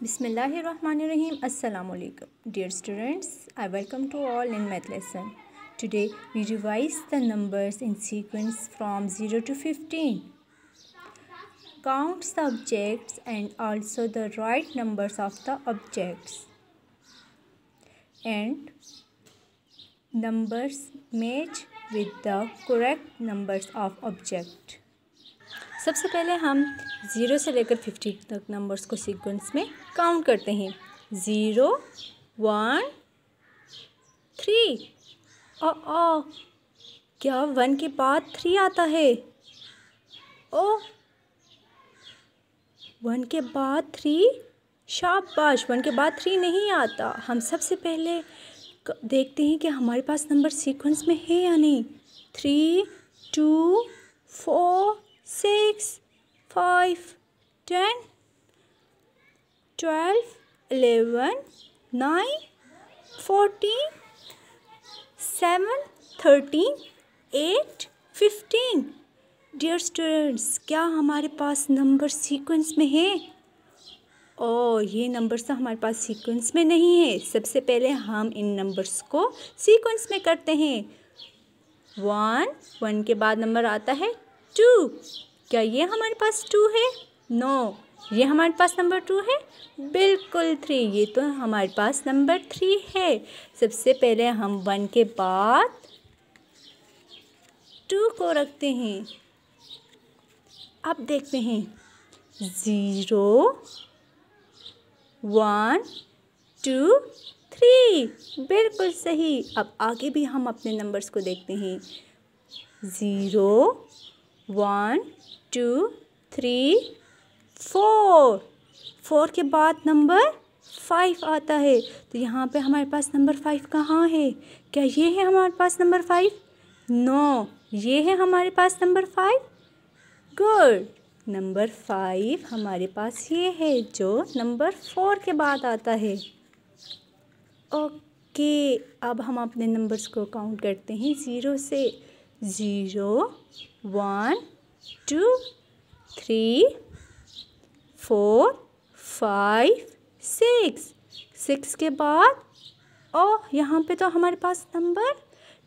Bismillahirrahmanirrahim. Assalamu alaikum. Dear students, I welcome to all in math lesson. Today we revise the numbers in sequence from 0 to 15. Count the objects and also the right numbers of the objects. And numbers match with the correct numbers of object. सबसे पहले हम zero से लेकर fifty तक numbers को sequence में count करते हैं zero one three O O क्या वन के बाद थ्री आता है ओ वन के बाद थ्री शाबाश वन के बाद थ्री नहीं आता हम सबसे पहले देखते हैं कि हमारे पास नंबर सीक्वेंस में है या नहीं three two four six, five, ten, twelve, eleven, nine, fourteen, seven, thirteen, eight, fifteen dear students क्या हमारे पास नंबर सीक्वेंस में है ओ ये नंबर्स तो हमारे पास सीक्वेंस में नहीं है सबसे पहले हम इन नंबर्स को सीक्वेंस में करते हैं वन वन के बाद नंबर आता है टू क्या ये हमारे पास टू है नो no. ये हमारे पास नंबर टू है बिल्कुल थ्री ये तो हमारे पास नंबर थ्री है सबसे पहले हम वन के बाद टू को रखते हैं अब देखते हैं ज़ीरो वन टू थ्री बिल्कुल सही अब आगे भी हम अपने नंबर्स को देखते हैं zero one two three four four के बाद नंबर फाइव आता है तो यहाँ पे हमारे पास नंबर फाइव कहाँ है क्या ये है हमारे पास नंबर फाइव नो ये है हमारे पास number five good number five हमारे पास ये है जो नंबर फोर के बाद आता है ओके अब हम अपने नंबर्स को काउंट करते हैं ज़ीरो से zero one two three four five six six के बाद ओ यहाँ पे तो हमारे पास नंबर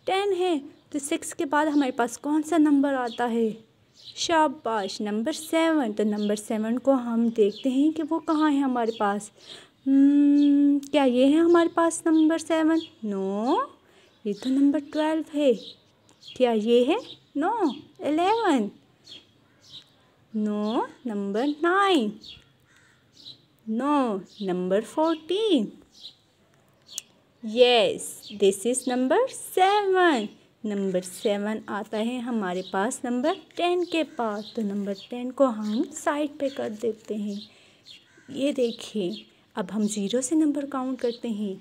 टेन है तो सिक्स के बाद हमारे पास कौन सा नंबर आता है शाबाश नंबर सेवन तो नंबर सेवन को हम देखते हैं कि वो कहाँ है हमारे पास हम्म, क्या ये है हमारे पास नंबर सेवन नो ये तो नंबर ट्वेल्व है क्या ये है no eleven no number nine no number fourteen yes this is number seven number seven आता है हमारे पास नंबर टेन के पास तो नंबर टेन को हम साइड पे कर देते हैं ये देखिए अब हम ज़ीरो से नंबर काउंट करते हैं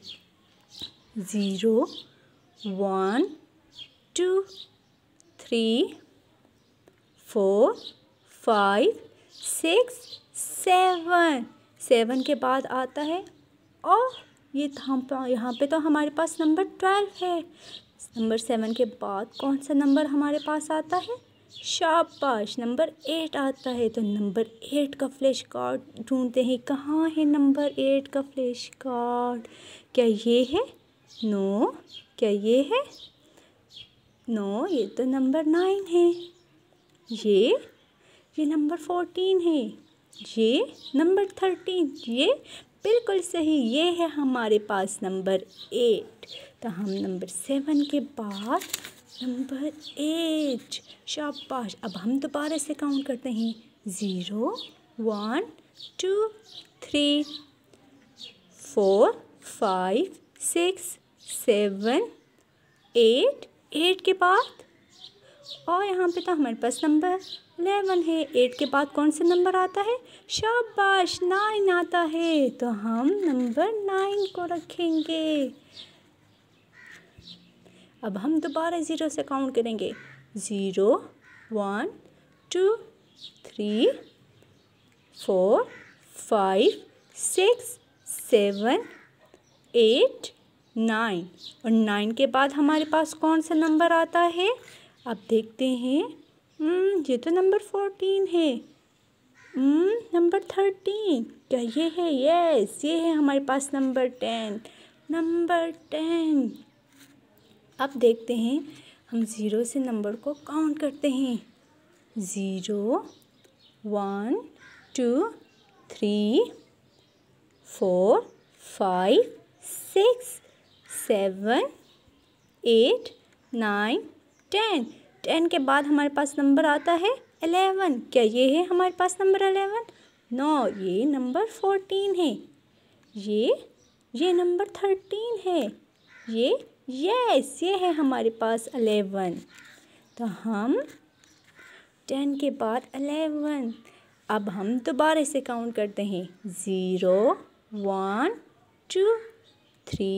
zero one two three four five six seven seven के बाद आता है और ये हम तो, यहाँ पे तो हमारे पास नंबर ट्वेल्व है नंबर सेवन के बाद कौन सा नंबर हमारे पास आता है शाबाश नंबर एट आता है तो नंबर एट का फ्लैश कार्ड ढूंढते हैं कहाँ है नंबर एट का फ्लैश कार्ड क्या ये है नो क्या ये है नो ये तो नंबर नाइन है ये ये नंबर फोर्टीन है ये नंबर थर्टीन ये बिल्कुल सही ये है हमारे पास नंबर एट तो हम नंबर सेवन के बाद नंबर एट शाबाश अब हम दोबारा से काउंट करते हैं zero one two three four five six seven eight eight के बाद और यहाँ पे तो हमारे पास नंबर एलेवन है एट के बाद कौन सा नंबर आता है शाबाश नाइन आता है तो हम नंबर नाइन को रखेंगे अब हम दोबारा ज़ीरो से काउंट करेंगे zero one two three four five six seven eight nine और नाइन के बाद हमारे पास कौन सा नंबर आता है अब देखते हैं हम्म, ये तो नंबर फोर्टीन है हम्म, नंबर थर्टीन क्या ये है यस ये है हमारे पास नंबर टेन नंबर टेन अब देखते हैं हम ज़ीरो से नंबर को काउंट करते हैं zero one two three four five six seven eight nine ten ten के बाद हमारे पास नंबर आता है एलेवन क्या ये है हमारे पास नंबर अलेवन नो ये नंबर फोर्टीन है ये ये नंबर थर्टीन है ये यस ये है हमारे पास अलेवन तो हम टेन के बाद अलेवन अब हम दोबारा से काउंट करते हैं zero one two three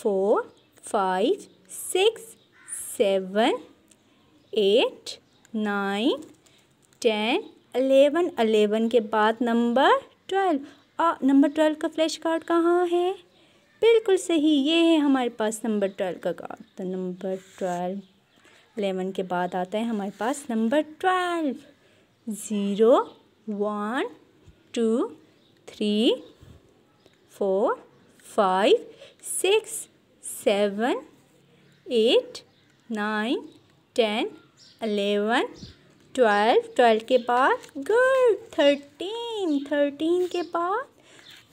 four five six seven eight nine ten eleven eleven के बाद नंबर ट्वेल्व और नंबर ट्वेल्व का फ्लैश कार्ड कहाँ है बिल्कुल सही ये है हमारे पास नंबर ट्वेल्व का कार्ड तो नंबर ट्वेल्व अलेवन के बाद आता है हमारे पास number twelve zero one two three four five six seven eight nine ten eleven twelve twelve के बाद गुड थर्टीन थर्टीन के बाद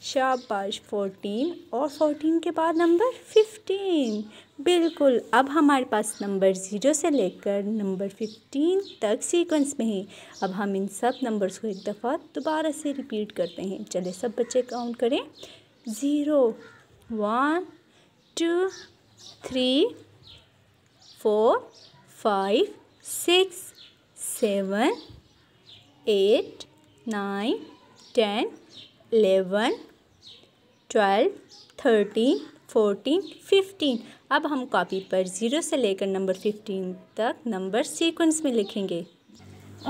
शाबाश फोर्टीन और फोर्टीन के बाद नंबर फिफ्टीन बिल्कुल अब हमारे पास नंबर ज़ीरो से लेकर नंबर फिफ्टीन तक सीक्वेंस में है अब हम इन सब नंबर्स को एक दफ़ा दोबारा से रिपीट करते हैं चले सब बच्चे काउंट करें zero one two three four five six seven eight nine ten eleven twelve thirteen fourteen fifteen अब हम कॉपी पर ज़ीरो से लेकर नंबर फिफ्टीन तक नंबर सीक्वेंस में लिखेंगे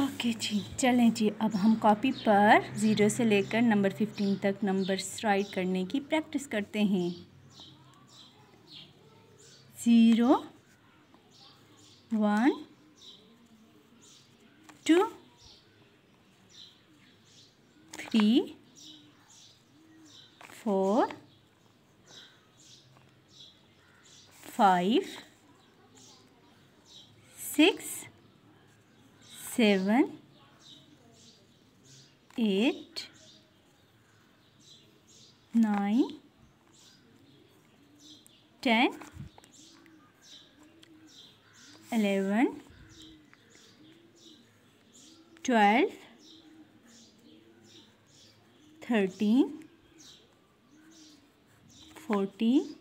ओके जी चलें जी अब हम कॉपी पर ज़ीरो से लेकर नंबर फिफ्टीन तक नंबर्स राइट करने की प्रैक्टिस करते हैं zero one two three four five six seven, eight, nine, ten, eleven, twelve, thirteen, fourteen,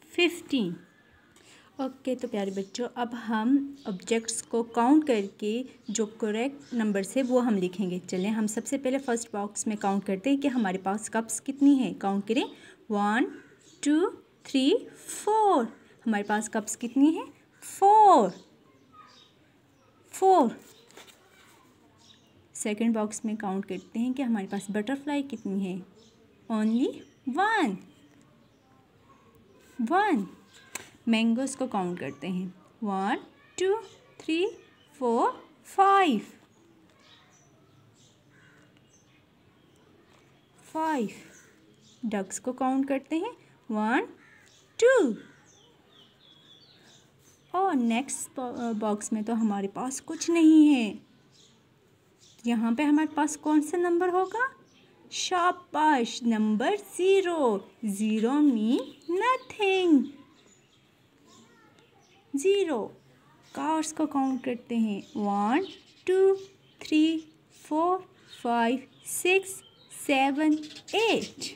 fifteen. Okay तो प्यारे बच्चों अब हम ऑब्जेक्ट्स को काउंट करके जो करेक्ट नंबर से वो हम लिखेंगे चलें हम सबसे पहले फ़र्स्ट बॉक्स में काउंट करते हैं कि हमारे पास कप्स कितनी हैं काउंट करें वन टू थ्री फोर हमारे पास कप्स कितनी हैं फोर फोर सेकंड बॉक्स में काउंट करते हैं कि हमारे पास बटरफ्लाई कितनी है ओनली वन वन मैंगोज़ को काउंट करते हैं one two three four five five ducks को काउंट करते हैं वन टू और नेक्स्ट बॉक्स uh, में तो हमारे पास कुछ नहीं है यहाँ पे हमारे पास कौन सा नंबर होगा शाबाश number zero zero me nothing zero cars को काउंट करते हैं one two three four five six seven eight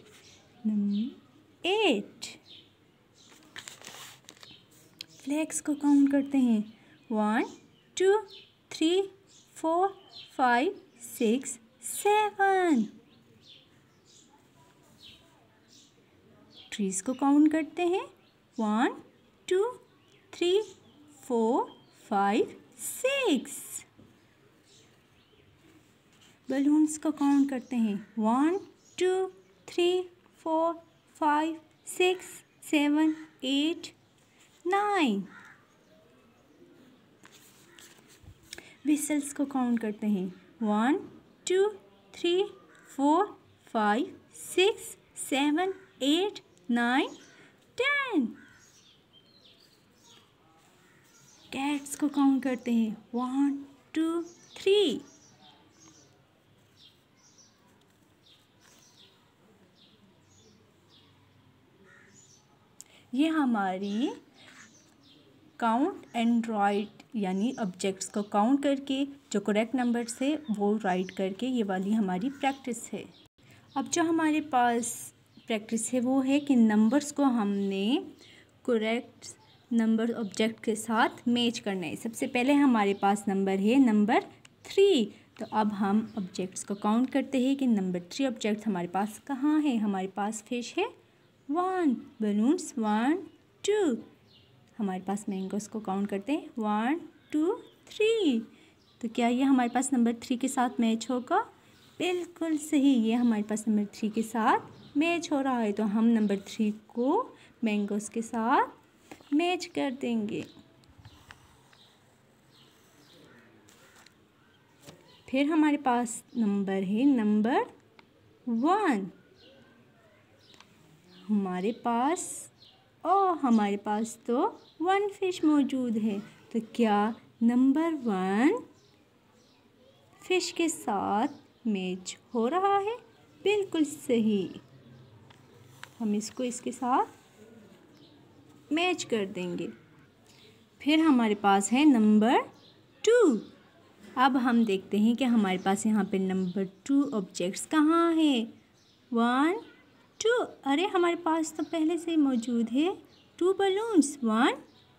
eight flags को काउंट करते हैं one two three four five six seven trees को काउंट करते हैं one two three four five six balloons को काउंट करते हैं one two three four five six seven eight nine whistles को काउंट करते हैं one two three four five six seven eight nine ten cats को count करते हैं one two three ये हमारी काउंट एंड्रॉयड यानी ऑब्जेक्ट्स को काउंट करके जो करेक्ट नंबर से वो राइट करके ये वाली हमारी प्रैक्टिस है अब जो हमारे पास प्रैक्टिस है वो है कि नंबर्स को हमने करेक्ट नंबर ऑब्जेक्ट के साथ मैच करना है सबसे पहले हमारे पास नंबर है नंबर थ्री तो अब हम ऑब्जेक्ट्स को काउंट करते हैं कि नंबर थ्री ऑब्जेक्ट हमारे पास कहाँ है हमारे पास फिश है वन बलून्स वन टू हमारे पास मैंगोस को काउंट करते हैं वन टू थ्री तो क्या ये हमारे पास नंबर थ्री के साथ मैच होगा बिल्कुल सही ये हमारे पास नंबर थ्री के साथ मैच हो रहा है तो हम नंबर थ्री को मैंगोस के साथ मैच कर देंगे फिर हमारे पास नंबर है नंबर वन हमारे पास ओ हमारे पास तो वन फिश मौजूद है तो क्या नंबर वन फिश के साथ मैच हो रहा है बिल्कुल सही हम इसको इसके साथ मैच कर देंगे फिर हमारे पास है नंबर टू अब हम देखते हैं कि हमारे पास यहाँ पे नंबर टू ऑब्जेक्ट्स कहाँ हैं वन टू अरे हमारे पास तो पहले से मौजूद है टू बलून्स वन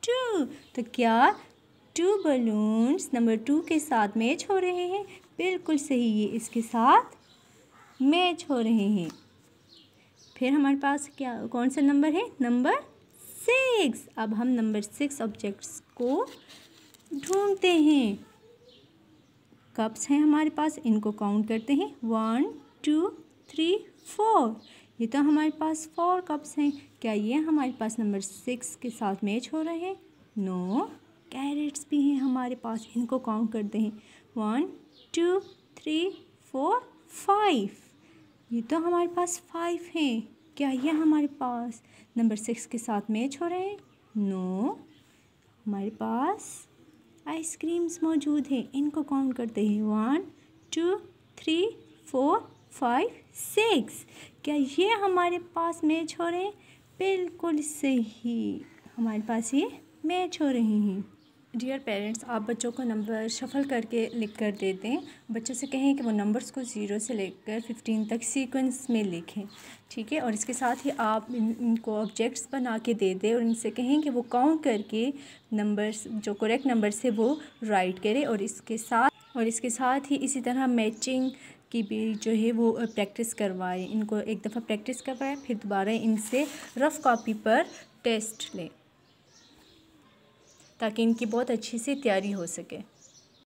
टू तो क्या टू बलून्स नंबर टू के साथ मैच हो रहे हैं बिल्कुल सही ये इसके साथ मैच हो रहे हैं फिर हमारे पास क्या कौन सा नंबर है नंबर सिक्स अब हम नंबर सिक्स ऑब्जेक्ट्स को ढूंढते हैं कप्स हैं हमारे पास इनको काउंट करते हैं वन टू थ्री फोर ये तो हमारे पास फोर कप्स हैं क्या ये हमारे पास नंबर सिक्स के साथ मैच हो रहे हैं नो कैरेट्स भी हैं हमारे पास इनको काउंट करते हैं one two three four five ये तो हमारे पास फाइव हैं क्या ये हमारे पास नंबर सिक्स के साथ मैच हो रहे हैं नो हमारे पास आइसक्रीम्स मौजूद हैं इनको काउंट करते हैं one two three four five six क्या ये हमारे पास मैच हो रहे हैं बिल्कुल सही हमारे पास ये मैच हो रहे हैं डियर पेरेंट्स आप बच्चों को नंबर शफ़ल करके लिख कर दे दें बच्चों से कहें कि वो नंबर्स को ज़ीरो से लेकर फिफ्टीन तक सीक्वेंस में लिखें ठीक है और इसके साथ ही आप इन, इनको ऑब्जेक्ट्स बना के दे दें और इनसे कहें कि वो काउंट करके नंबर्स जो करेक्ट नंबर से वो राइट करें और इसके साथ और इसके साथ ही इसी तरह मैचिंग की भी जो है वो प्रैक्टिस करवाएं इनको एक दफ़ा प्रैक्टिस करवाएं फिर दोबारा इनसे रफ़ कापी पर टेस्ट लें ताकि इनकी बहुत अच्छी सी तैयारी हो सके